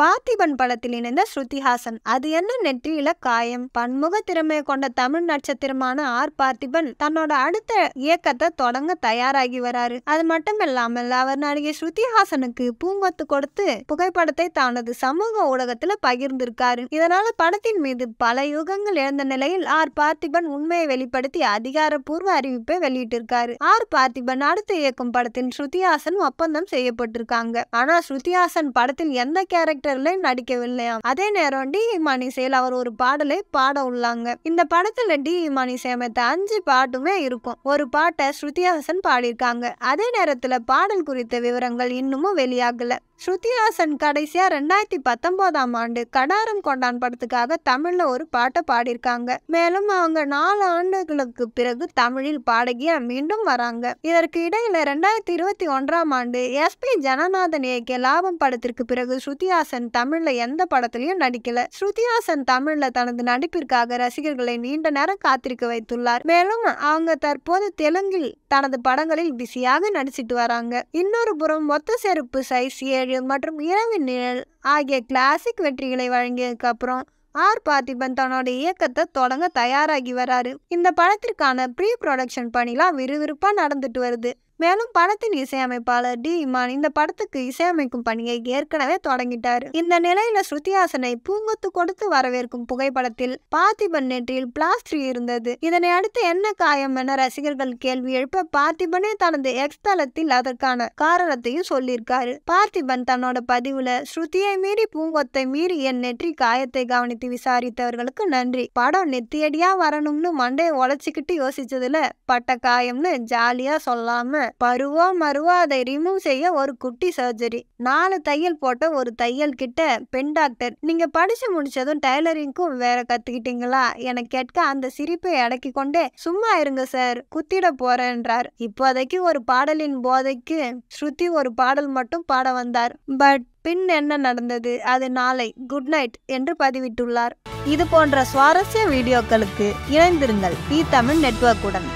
பார்த்திபன் படத்தில் இணைந்த ஸ்ருதிஹாசன் அது என்ன நெற்றியில காயம் பன்முக திறமை கொண்ட தமிழ் நட்சத்திரமான ஆர் பார்த்திபன் தன்னோட அடுத்த இயக்கத்தை தொடங்க தயாராகி வராரு அது மட்டும் இல்லாமல் அவர் நடிகை ஸ்ருதிஹாசனுக்கு பூங்கொத்து கொடுத்து புகைப்படத்தை தனது சமூக ஊடகத்துல பகிர்ந்திருக்காரு இதனால படத்தின் மீது பல யுகங்கள் எழுந்த நிலையில் ஆர் பார்த்திபன் உண்மையை வெளிப்படுத்தி அதிகாரப்பூர்வ அறிவிப்பை வெளியிட்டிருக்காரு ஆர் பார்த்திபன் அடுத்து இயக்கும் படத்தின் ஸ்ருதிஹாசன் ஒப்பந்தம் செய்யப்பட்டிருக்காங்க ஆனா ஸ்ருதிஹாசன் படத்தில் எந்த கேரக்டர் தியேட்டர்ல நடிக்கவில்லையாம் அதே நேரம் டி சேல் அவர் ஒரு பாடலை பாட உள்ளாங்க இந்த படத்துல டி இமானி சேமத்த அஞ்சு பாட்டுமே இருக்கும் ஒரு பாட்டை ஸ்ருதிஹாசன் பாடியிருக்காங்க அதே நேரத்துல பாடல் குறித்த விவரங்கள் இன்னமும் வெளியாகல ஸ்ருதிஹாசன் கடைசியாக ரெண்டாயிரத்தி பத்தொம்போதாம் ஆண்டு கடாரம் கொண்டான் படத்துக்காக தமிழில் ஒரு பாட்டை பாடியிருக்காங்க மேலும் அவங்க நாலு ஆண்டுகளுக்கு பிறகு தமிழில் பாடகியாக மீண்டும் வராங்க இதற்கு இடையில ரெண்டாயிரத்தி இருபத்தி ஒன்றாம் ஆண்டு எஸ்பி ஜனநாதன் இயக்கிய லாபம் படத்திற்கு பிறகு ஸ்ருதிஹாசன் தமிழில் எந்த படத்திலையும் நடிக்கல ஸ்ருதிஹாசன் தமிழில் தனது நடிப்பிற்காக ரசிகர்களை நீண்ட நேரம் காத்திருக்க வைத்துள்ளார் மேலும் அவங்க தற்போது தெலுங்கில் தனது படங்களில் பிஸியாக நடிச்சிட்டு வராங்க இன்னொரு புறம் மொத்த செருப்பு சைஸ் ஏழு மற்றும் இரவு நிழல் ஆகிய கிளாசிக் வெற்றிகளை வழங்கியதுக்கு அப்புறம் ஆர் பார்த்திபன் தன்னோட இயக்கத்தை தொடங்க தயாராகி வராரு இந்த படத்திற்கான ப்ரீ ப்ரொடக்ஷன் பணிலாம் விறுவிறுப்பாக நடந்துட்டு வருது மேலும் படத்தின் இசையமைப்பாளர் டி இமான் இந்த படத்துக்கு இசையமைக்கும் பணியை ஏற்கனவே தொடங்கிட்டார் இந்த நிலையில ஸ்ருத்தியாசனை பூங்கொத்து கொடுத்து வரவேற்கும் புகைப்படத்தில் பார்த்திபன் நெற்றியில் பிளாஸ்டர் இருந்தது இதனை அடுத்து என்ன காயம் என ரசிகர்கள் கேள்வி எழுப்ப பார்த்திபனே தனது எக்ஸ் தளத்தில் அதற்கான காரணத்தையும் சொல்லியிருக்காரு பார்த்திபன் தன்னோட பதிவுல ஸ்ருதியை மீறி பூங்கொத்தை மீறி என் நெற்றி காயத்தை கவனித்து விசாரித்தவர்களுக்கு நன்றி படம் நெத்தியடியா வரணும்னு மண்டையை உழைச்சிக்கிட்டு யோசிச்சதுல பட்ட காயம்னு ஜாலியா சொல்லாம பருவோ மருவோ அதை ரிமூவ் செய்ய ஒரு குட்டி சர்ஜரி நாலு தையல் போட்ட ஒரு தையல் கிட்ட பெண் டாக்டர் நீங்க படிச்சு முடிச்சதும் டைலரிங்க்கும் வேற கத்துக்கிட்டீங்களா என கேட்க அந்த சிரிப்பை அடக்கி கொண்டே சும்மா இருங்க சார் குத்திட போறேன்றார் இப்போதைக்கு ஒரு பாடலின் போதைக்கு ஸ்ருதி ஒரு பாடல் மட்டும் பாட வந்தார் பட் பின் என்ன நடந்தது அது நாளை குட் நைட் என்று பதிவிட்டுள்ளார் இது போன்ற சுவாரஸ்ய வீடியோக்களுக்கு இணைந்திருங்கள் பி தமிழ் நெட்வொர்க்குடன்